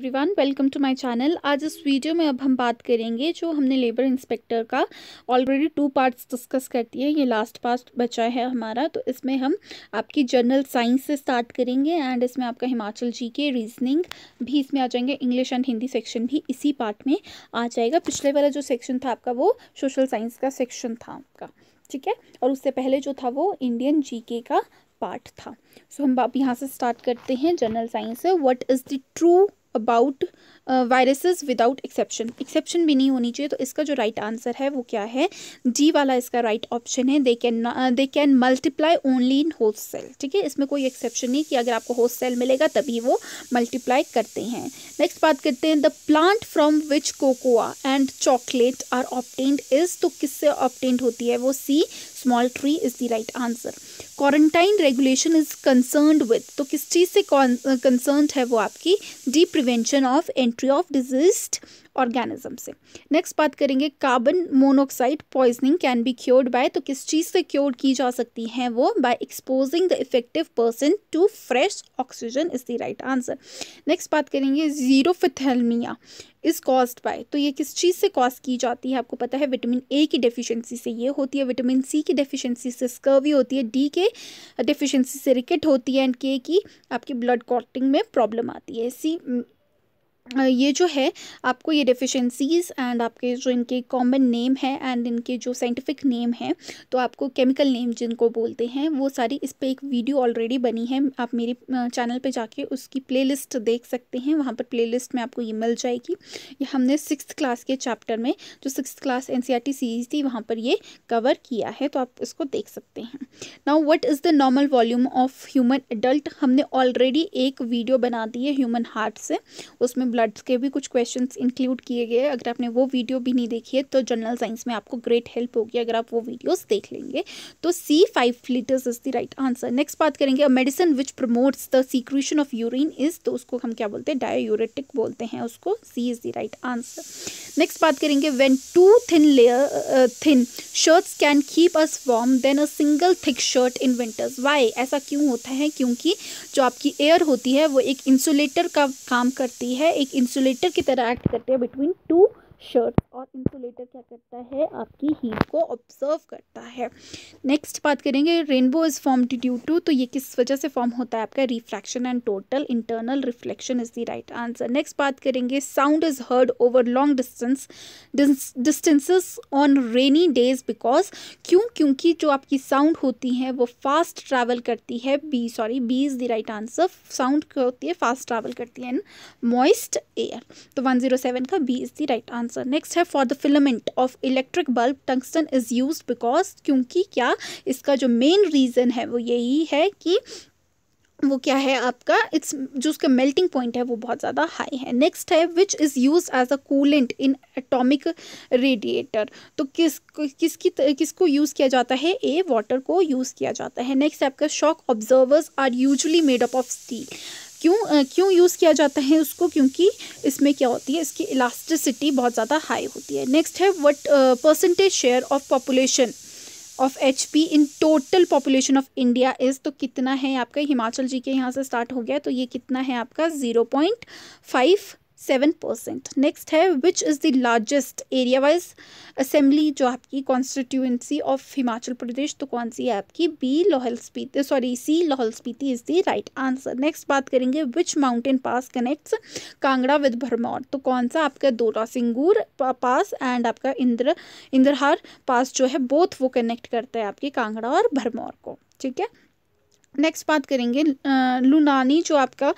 Everyone welcome to my channel आज इस video में अब हम बात करेंगे जो हमने लेबर इंस्पेक्टर का ऑलरेडी टू पार्ट्स डिस्कस कर दिए ये लास्ट पार्ट बचा है हमारा तो इसमें हम आपकी जनरल साइंस से स्टार्ट करेंगे एंड इसमें आपका हिमाचल जी के रीजनिंग भी इसमें आ जाएंगे इंग्लिश एंड हिंदी सेक्शन भी इसी पार्ट में आ जाएगा पिछले वाला जो सेक्शन था आपका वो सोशल साइंस का सेक्शन था आपका ठीक है और उससे पहले जो था वो इंडियन जी का पार्ट था सो so, हम आप यहाँ से स्टार्ट करते हैं जनरल साइंस से what is the true about viruses without exception exception भी नहीं होनी चाहिए तो इसका जो राइट right आंसर है वो क्या है जी वाला इसका राइट right ऑप्शन है they can they can multiply only in host cell ठीक है इसमें कोई एक्सेप्शन नहीं कि अगर आपको होस्ट सेल मिलेगा तभी वो मल्टीप्लाई करते हैं नेक्स्ट बात करते हैं the plant from which cocoa and chocolate are obtained is तो किससे ऑप्टेंड होती है वो C small tree is the right answer quarantine regulation is concern with तो किस चीज़ से कंसर्न है वो आपकी D prevention of entry of disease organism से नेक्स्ट बात करेंगे carbon monoxide poisoning can be cured by तो किस चीज़ से क्योर्ड की जा सकती हैं वो by exposing the effective person to fresh oxygen is the right answer next बात करेंगे xerophthalmia is caused by तो ये किस चीज़ से कॉज की जाती है आपको पता है विटामिन ए की डेफिशिएंसी से ये होती है विटामिन सी की डेफिशिएंसी से स्कर्वी होती है डी के डेफिशिएंसी से रिकेट होती है एंड के की आपकी ब्लड क्लॉटिंग में प्रॉब्लम आती है सी ये जो है आपको ये डिफिशेंसीज़ एंड आपके जो इनके कॉमन नेम है एंड इनके जो साइंटिफिक नेम है तो आपको केमिकल नेम जिनको बोलते हैं वो सारी इस पर एक वीडियो ऑलरेडी बनी है आप मेरे चैनल पे जाके उसकी प्लेलिस्ट देख सकते हैं वहाँ पर प्लेलिस्ट में आपको ये मिल जाएगी ये हमने सिक्स क्लास के चैप्टर में जो सिक्स क्लास एन सीरीज़ थी वहाँ पर ये कवर किया है तो आप इसको देख सकते हैं now what is the normal volume of human adult हमने ऑलरेडी एक वीडियो बना दी है ह्यूमन हार्ट से उसमें फ्लड्स के भी कुछ क्वेश्चन इंक्लूड किए गए अगर आपने वो वीडियो भी नहीं देखी है तो जनरल साइंस में आपको ग्रेट हेल्प होगी अगर आप वो वीडियोज देख लेंगे तो C five litres is the right answer next बात करेंगे medicine which promotes the secretion of urine is तो उसको हम क्या बोलते हैं डायोरेटिक बोलते हैं उसको C is the right answer next बात करेंगे when two thin layer thin shirts can keep us warm than a single thick shirt in winters why ऐसा क्यों होता है क्योंकि जो आपकी एयर होती है वो एक इंसुलेटर का काम करती है एक एक इंसुलेटर की तरह एक्ट करते हैं बिटवीन टू शर्ट और इंसुलेटर क्या करता है आपकी हीट को ऑब्जर्व करता है नेक्स्ट बात करेंगे rainbow is form due to तो ये किस वजह से फॉर्म होता है आपका refraction and total internal reflection is the right answer next बात करेंगे sound is heard over long distance distances on rainy days because क्यों क्योंकि जो आपकी साउंड होती है वो फास्ट ट्रैवल करती है B sorry B is the right answer sound क्या होती है फास्ट ट्रैवल करती है इन मॉइस्ट एयर तो वन जीरो सेवन का B is the right answer answer next है for the filament of electric bulb tungsten is use because क्योंकि क्या इसका जो मेन रीज़न है वो यही है कि वो क्या है आपका इट्स जो उसका मेल्टिंग पॉइंट है वो बहुत ज़्यादा हाई है नेक्स्ट है which is use as a coolant in atomic radiator तो किस किसकी किसको यूज़ किया जाता है ए वाटर को यूज़ किया जाता है नेक्स्ट है आपका shock absorbers are usually made up of steel क्यों क्यों यूज़ किया जाता है उसको क्योंकि इसमें क्या होती है इसकी इलास्टिसिटी बहुत ज़्यादा हाई होती है नेक्स्ट है what percentage share of population of H P in total population of India is तो कितना है आपका हिमाचल जी के यहाँ से स्टार्ट हो गया तो ये कितना है आपका zero point five seven percent next है which is the largest area wise assembly जो आपकी कॉन्स्टिट्यूएंसी ऑफ हिमाचल प्रदेश तो कौन सी है आपकी B Lahaul Spiti sorry C Lahaul Spiti is the right answer next बात करेंगे which mountain pass connects Kangra with Bharmour तो कौन सा आपका दोरा सिंगूर पास एंड आपका इंद्र इंद्रहार पास जो है बोथ वो कनेक्ट करता है आपके कांगड़ा और भरमौर को ठीक है नेक्स्ट बात करेंगे लुनानी जो आपका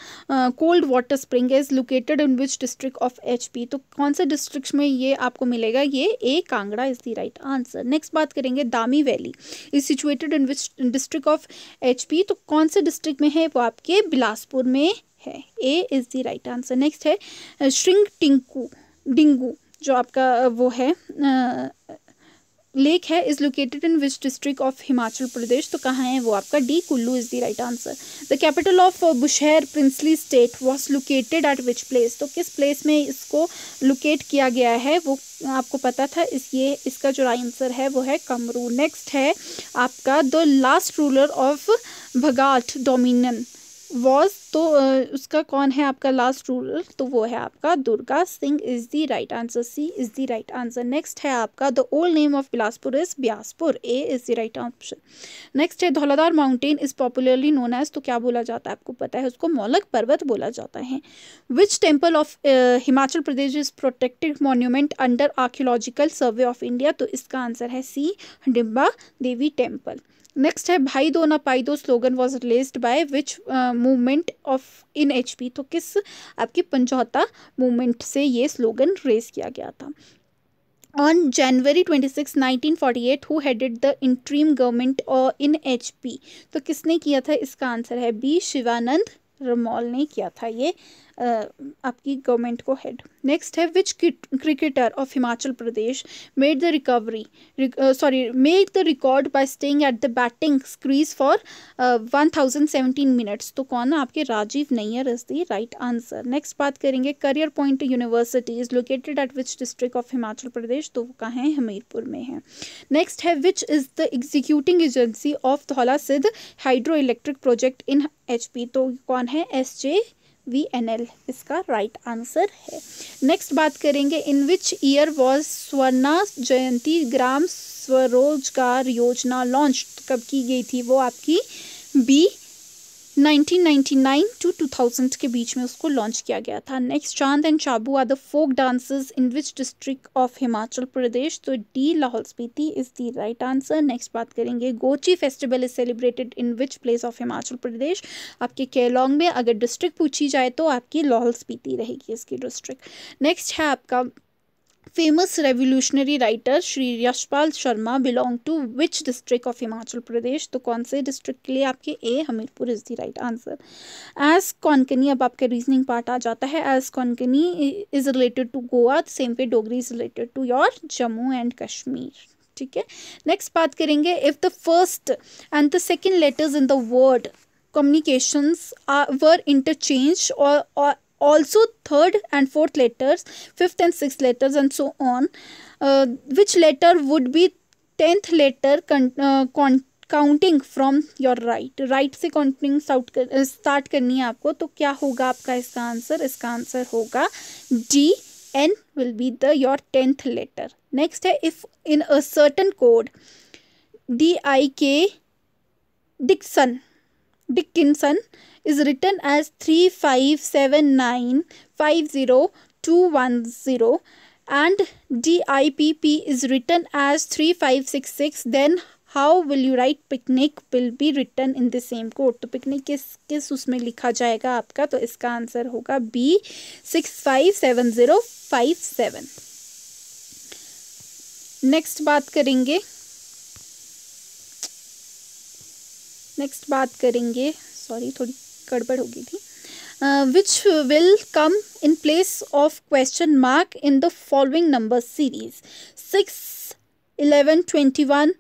कोल्ड वाटर स्प्रिंग है is located in which district of HP तो कौन से डिस्ट्रिक्ट में ये आपको मिलेगा ये A Kangra is the right answer next बात करेंगे Dami valley is situated in which district of HP तो कौन से डिस्ट्रिक्ट में है वो आपके बिलासपुर में है A is the right answer next है श्रिंग टिंकू डिंगू जो आपका वो है लेक है is located in which district of Himachal Pradesh तो कहाँ है वो आपका D Kullu is the right answer the capital of Bushahr princely state was located at which place तो किस प्लेस में इसको लोकेट किया गया है वो आपको पता था इस ये इसका जो आंसर है वो है कमरू नेक्स्ट है आपका the last ruler of Baghat dominion was तो उसका कौन है आपका लास्ट रूलर तो वो है आपका Durga Singh is the right answer C is the right answer next है आपका the old name of Bilaspur is Byaspur A is the right option next है Dhauladhar mountain is popularly known as तो क्या बोला जाता है आपको पता है उसको मौलक पर्वत बोला जाता है which temple of Himachal Pradesh is protected monument under archaeological survey of India तो इसका आंसर है C Dimba Devi temple next है भाई दो ना पाई दो slogan was released by which movement of in H तो किस आपकी पंचौता मूवमेंट से ये स्लोगन रेस किया गया था on January on january 26 1948 who headed the interim government uh, in H तो किसने किया था इसका आंसर है बी शिवानंद रमौल ने किया था ये Uh, आपकी गवर्नमेंट को हेड नेक्स्ट है which cricketer of Himachal Pradesh made the recovery sorry made the record by staying at the batting crease for one thousand seventeen minutes तो कौन है आपके Rajeev Nayyar is the right answer next बात करेंगे career point university is located at which district of Himachal Pradesh तो वो कहाँ है हमीरपुर में है नेक्स्ट है which is the executing agency of Dhaula Sidh hydro electric project in H P तो कौन है S J V N L इसका राइट right आंसर है नेक्स्ट बात करेंगे in which year was Swarna Jayanti Gram Swarozgar Yojana launch कब की गई थी वो आपकी बी 1999 टू 2000 के बीच में उसको लॉन्च किया गया था next Chand and Chabu are the folk dances in which district of Himachal Pradesh तो D Lahaul Spiti is the right answer next बात करेंगे Gochi festival is celebrated in which place of Himachal Pradesh आपके केलोंग में अगर डिस्ट्रिक्ट पूछी जाए तो आपकी लाहौल स्पीति रहेगी इसकी डिस्ट्रिक्ट नेक्स्ट है आपका famous revolutionary writer Shri Yashpal Sharma belong to which district of Himachal Pradesh तो कौन से डिस्ट्रिक्ट के लिए आपके A Hamirpur is the right answer as Konkani अब आपके रीजनिंग पार्ट आ जाता है as Konkani is related to Goa same पे Dogri is related to your Jammu and Kashmir ठीक है नेक्स्ट बात करेंगे if the first and the second letters in the word communications were interchange और also third and fourth letters fifth and sixth letters and so on uh, which letter would be tenth letter con, uh, con counting from your right right से counting start uh, करनी है आपको तो क्या होगा आपका इसका आंसर इसका आंसर होगा D N will be the your tenth letter next है if in a certain code D I K Dickinson is as three five five seven nine zero zero two one Dickinson is written पी 357950210 and DIPP is written as six then how will you write picnic will be written in the same code तो picnic किस किस उसमें लिखा जाएगा आपका तो इसका आंसर होगा B six five seven zero five seven next बात करेंगे नेक्स्ट बात करेंगे सॉरी थोड़ी गड़बड़ हो गई थी which will come in place of question mark in the following number series six eleven twenty one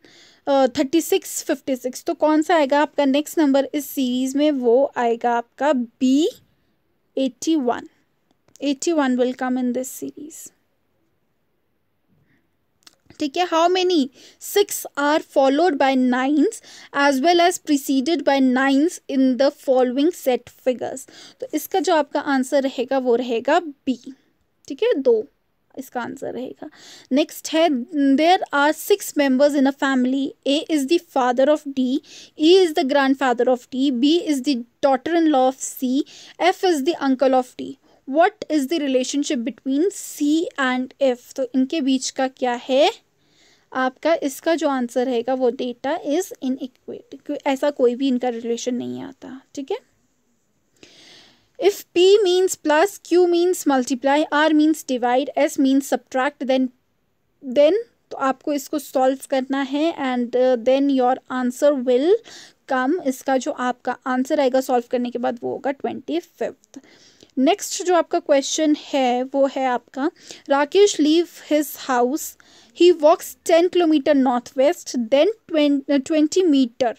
thirty six fifty six तो कौन सा आएगा आपका नेक्स्ट नंबर इस सीरीज़ में वो आएगा आपका B eighty one eighty one will come in this series ठीक है how many six are followed by nines as well as preceded by nines in the following set figures तो इसका जो आपका आंसर रहेगा वो रहेगा बी ठीक है दो इसका आंसर रहेगा नेक्स्ट है there are six members in a family A is the father of D E is the grandfather of D B is the daughter in law of C F is the uncle of D what is the relationship between C and F तो इनके बीच का क्या है आपका इसका जो answer रहेगा वो डेटा इज़ इन इक्वेट ऐसा कोई भी इनका रिलेशन नहीं आता ठीक है If P means plus, Q means multiply, R means divide, S means subtract, then then तो आपको इसको सॉल्व करना है and then your answer will come इसका जो आपका आंसर आएगा सॉल्व करने के बाद वो होगा ट्वेंटी फिफ्थ नेक्स्ट जो आपका क्वेश्चन है वो है आपका Rakesh leave his house he walks ten kilometre north west then twenty metre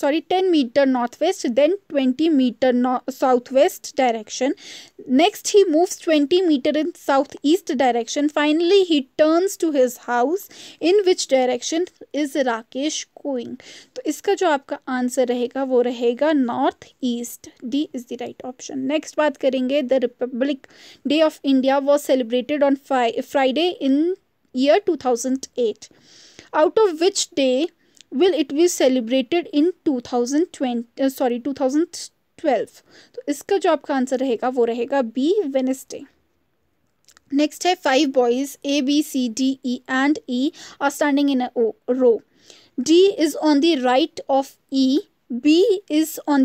sorry ten metre north west then twenty metre south west direction next he moves twenty metre in south east direction finally he turns to his house in which direction is Rakesh going तो इसका जो आपका answer रहेगा वो रहेगा north east D is the right option next बात करेंगे the republic day of India was celebrated on Friday in year two thousand eight out of which day will it be celebrated in 2020 uh, sorry 2012 तो इसका जो आपका answer रहेगा वो रहेगा B Wednesday next है five boys A B C D E and E are standing in a row is on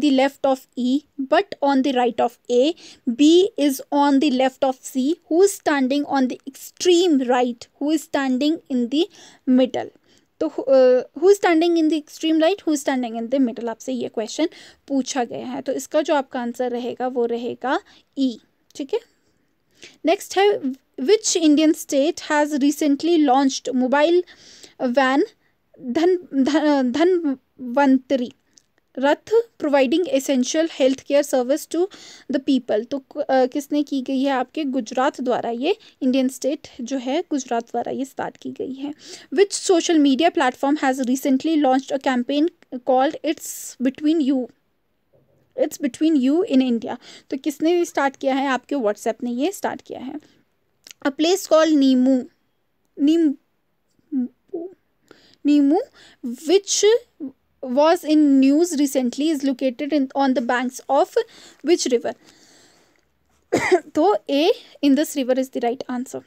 the left of E but on the right of A. B is on the left of C who is standing on the extreme right who is standing in the middle. तो who standing in the extreme right who standing in the middle आपसे ये question पूछा गया है तो इसका जो आपका आंसर रहेगा वो रहेगा ई e, ठीक है नेक्स्ट है which Indian state has recently launched mobile van धन धन Dhanvantari Rath providing essential health care service to the people तो किसने की गई है आपके गुजरात द्वारा ये इंडियन स्टेट जो है गुजरात द्वारा ये स्टार्ट की गई है which social media platform has recently launch a campaign called it's between you it's between you in India तो किसने स्टार्ट किया है आपके व्हाट्सएप ने ये स्टार्ट किया है a place called Nimu Neem Nimu which was in news recently is located in on the banks of which river so a in this river is the right answer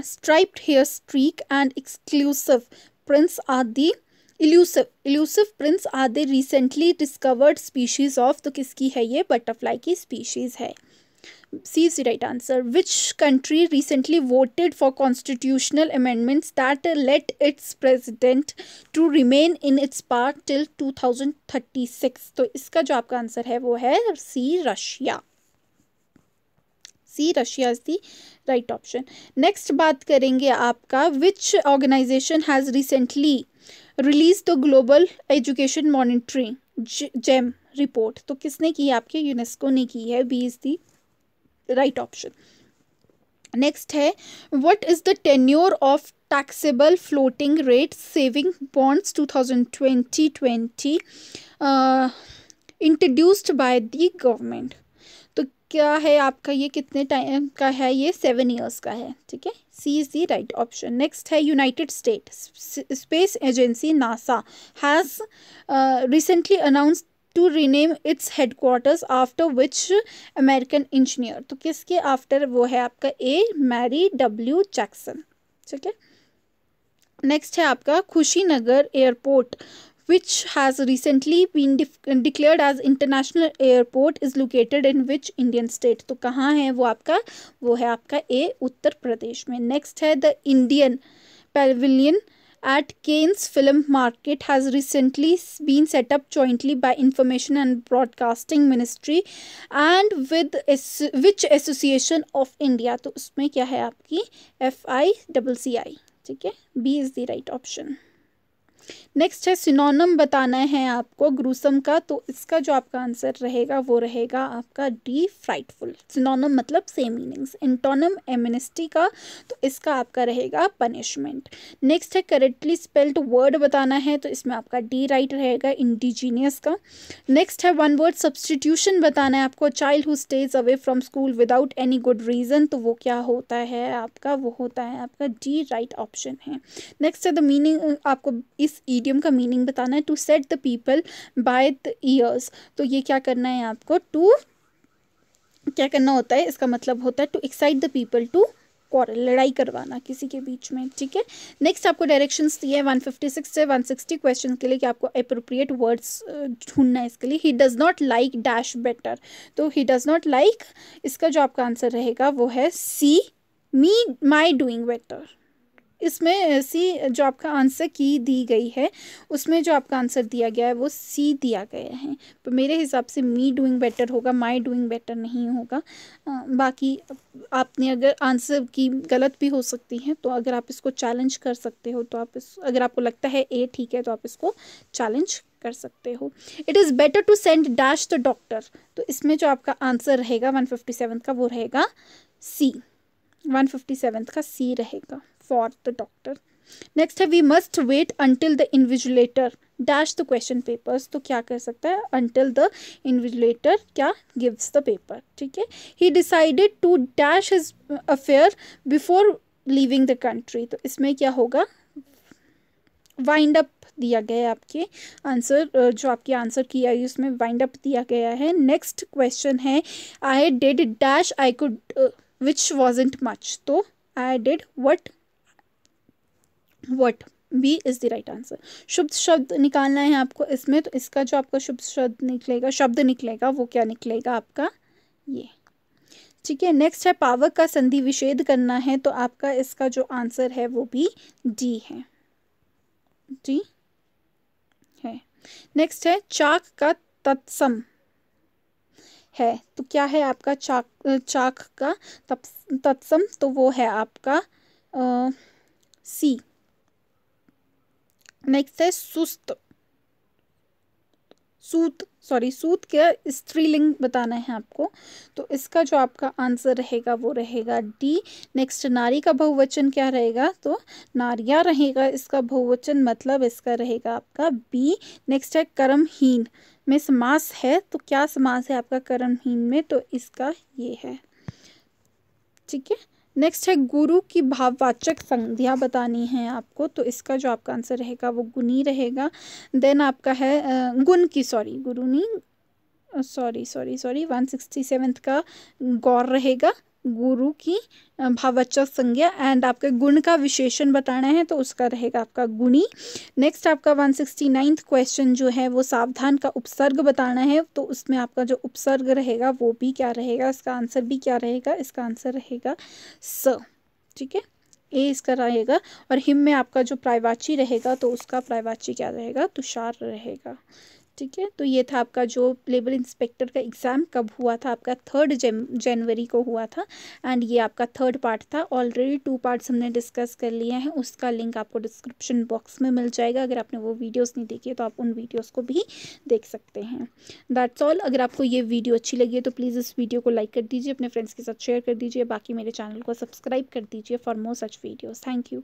striped hair streak and exclusive prints are the elusive elusive prints are the recently discovered species of to kiski hai ye butterfly ki species hai C is the right answer. Which country recently voted for constitutional amendments that let its president to remain in its power till 2036? तो इसका जो आपका answer है वो है C Russia C Russia is the right option next बात करेंगे आपका which organization has recently release the global education monitoring GEM report तो किसने की है आपके यूनेस्को ने की है B is the right option next है what is the tenure of taxable floating rate saving bonds 2020-20 introduced by the government तो क्या है आपका ये कितने टाइम का है ये सेवन ईयर्स का है ठीक है C is the right option next है united state space agency NASA has recently announce to rename its headquarters after which American engineer तो किसके after वो है आपका A Mary W Jackson ठीक है Next है आपका Kushinagar airport which has recently been de declared as international airport is located in which Indian state तो कहाँ है वो आपका वो है आपका A उत्तर प्रदेश में Next है the Indian pavilion at Cannes Film Market has recently been set up jointly by Information and Broadcasting Ministry and with which Association of India तो उसमें क्या है आपकी F I double C I ठीक है B is the right option next है synonym बताना है आपको ग्रूसम का तो इसका जो आपका आंसर रहेगा वो रहेगा आपका डी फ्राइटफुल सिनोनम मतलब सेम मीनिंग्स इंटोनम एमिनिस्टी का तो इसका आपका रहेगा पनिशमेंट नेक्स्ट है करेक्टली स्पेल्ड वर्ड बताना है तो इसमें आपका डी राइट रहेगा इंडिजीनियस का नेक्स्ट है वन वर्ड सब्सटीट्यूशन बताना है आपको child who stays away from school without any good reason तो वो क्या होता है आपका वो होता है आपका डी राइट ऑप्शन है नेक्स्ट है द मीनिंग आपको इस ई e idiom का meaning बताना है to set the people by the ears तो ये क्या करना है आपको to क्या करना होता है इसका मतलब होता है to excite the people to quarrel लड़ाई करवाना किसी के बीच में ठीक है नेक्स्ट आपको डायरेक्शंस दिए हैं 156 से 160 क्वेश्चन के लिए कि आपको अप्रोप्रिएट वर्ड्स ढूंढना है इसके लिए he does not like dash better तो ही डज़ नॉट लाइक इसका जो आपका आंसर रहेगा वो है सी मी माई डूइंग बेटर इसमें सी जो आपका आंसर की दी गई है उसमें जो आपका आंसर दिया गया है वो सी दिया गया है पर तो मेरे हिसाब से मी डूइंग बेटर होगा माई डूइंग बेटर नहीं होगा बाकी आपने अगर आंसर की गलत भी हो सकती है तो अगर आप इसको चैलेंज कर सकते हो तो आप इस अगर आपको लगता है ए ठीक है तो आप इसको चैलेंज कर सकते हो it is better to send dash the doctor तो इसमें जो आपका आंसर रहेगा वन फिफ्टी का वो रहेगा सी वन फिफ्टी सेवन का सी रहेगा for the doctor नेक्स्ट है we must wait until the invigilator dash the question papers तो क्या कर सकता है अंटिल द इन्विजुलेटर क्या गिव्स द पेपर ठीक है he decided to dash his affair before leaving the country तो इसमें क्या होगा वाइंड अप दिया गया है आपके आंसर जो आपके आंसर की आई उसमें वाइंड अप दिया गया है नेक्स्ट क्वेश्चन है I did dash I could which wasn't much तो I did what what B is the right answer शुभ शब्द निकालना है आपको इसमें तो इसका जो आपका शुभ शब्द निकलेगा शब्द निकलेगा वो क्या निकलेगा आपका ये ठीक है नेक्स्ट है पावक का संधि विषेद करना है तो आपका इसका जो आंसर है वो भी डी है डी है नेक्स्ट है चाक का तत्सम है तो क्या है आपका चाक चाक का तत्सम तो वो है आपका आ, सी नेक्स्ट है सुस्त सूत सॉरी सूत के स्त्रीलिंग बताना है आपको तो इसका जो आपका आंसर रहेगा वो रहेगा डी नेक्स्ट नारी का बहुवचन क्या रहेगा तो नारिया रहेगा इसका बहुवचन मतलब इसका रहेगा आपका बी नेक्स्ट है कर्महीन में समास है तो क्या समास है आपका कर्महीन में तो इसका ये है ठीक है नेक्स्ट है गुरु की भाववाचक संध्या बतानी है आपको तो इसका जो आपका आंसर रहेगा वो गुनी रहेगा देन आपका है गुण की सॉरी गुरुनी sorry sorry sorry one sixty seventh का गौर रहेगा गुरु की भाववाचक संज्ञा एंड आपके गुण का विशेषण बताना है तो उसका रहेगा आपका गुणी नेक्स्ट आपका वन सिक्सटी नाइन्थ क्वेश्चन जो है वो सावधान का उपसर्ग बताना है तो उसमें आपका जो उपसर्ग रहेगा वो भी क्या रहेगा इसका आंसर भी क्या रहेगा इसका आंसर रहेगा स ठीक है ए इसका रहेगा और हिम में आपका जो प्रायवाची रहेगा तो उसका प्रायवाची क्या रहेगा तुषार रहेगा ठीक है तो ये था आपका जो लेबर इंस्पेक्टर का एग्ज़ाम कब हुआ था आपका थर्ड जनवरी को हुआ था एंड ये आपका थर्ड पार्ट था ऑलरेडी टू पार्ट्स हमने डिस्कस कर लिए हैं उसका लिंक आपको डिस्क्रिप्शन बॉक्स में मिल जाएगा अगर आपने वो वीडियोस नहीं देखी तो आप उन वीडियोस को भी देख सकते हैं दैट्स ऑल अगर आपको ये वीडियो अच्छी लगी है तो प्लीज़ इस वीडियो को लाइक कर दीजिए अपने फ्रेंड्स के साथ शेयर कर दीजिए बाकी मेरे चैनल को सब्सक्राइब कर दीजिए for more such videos thank you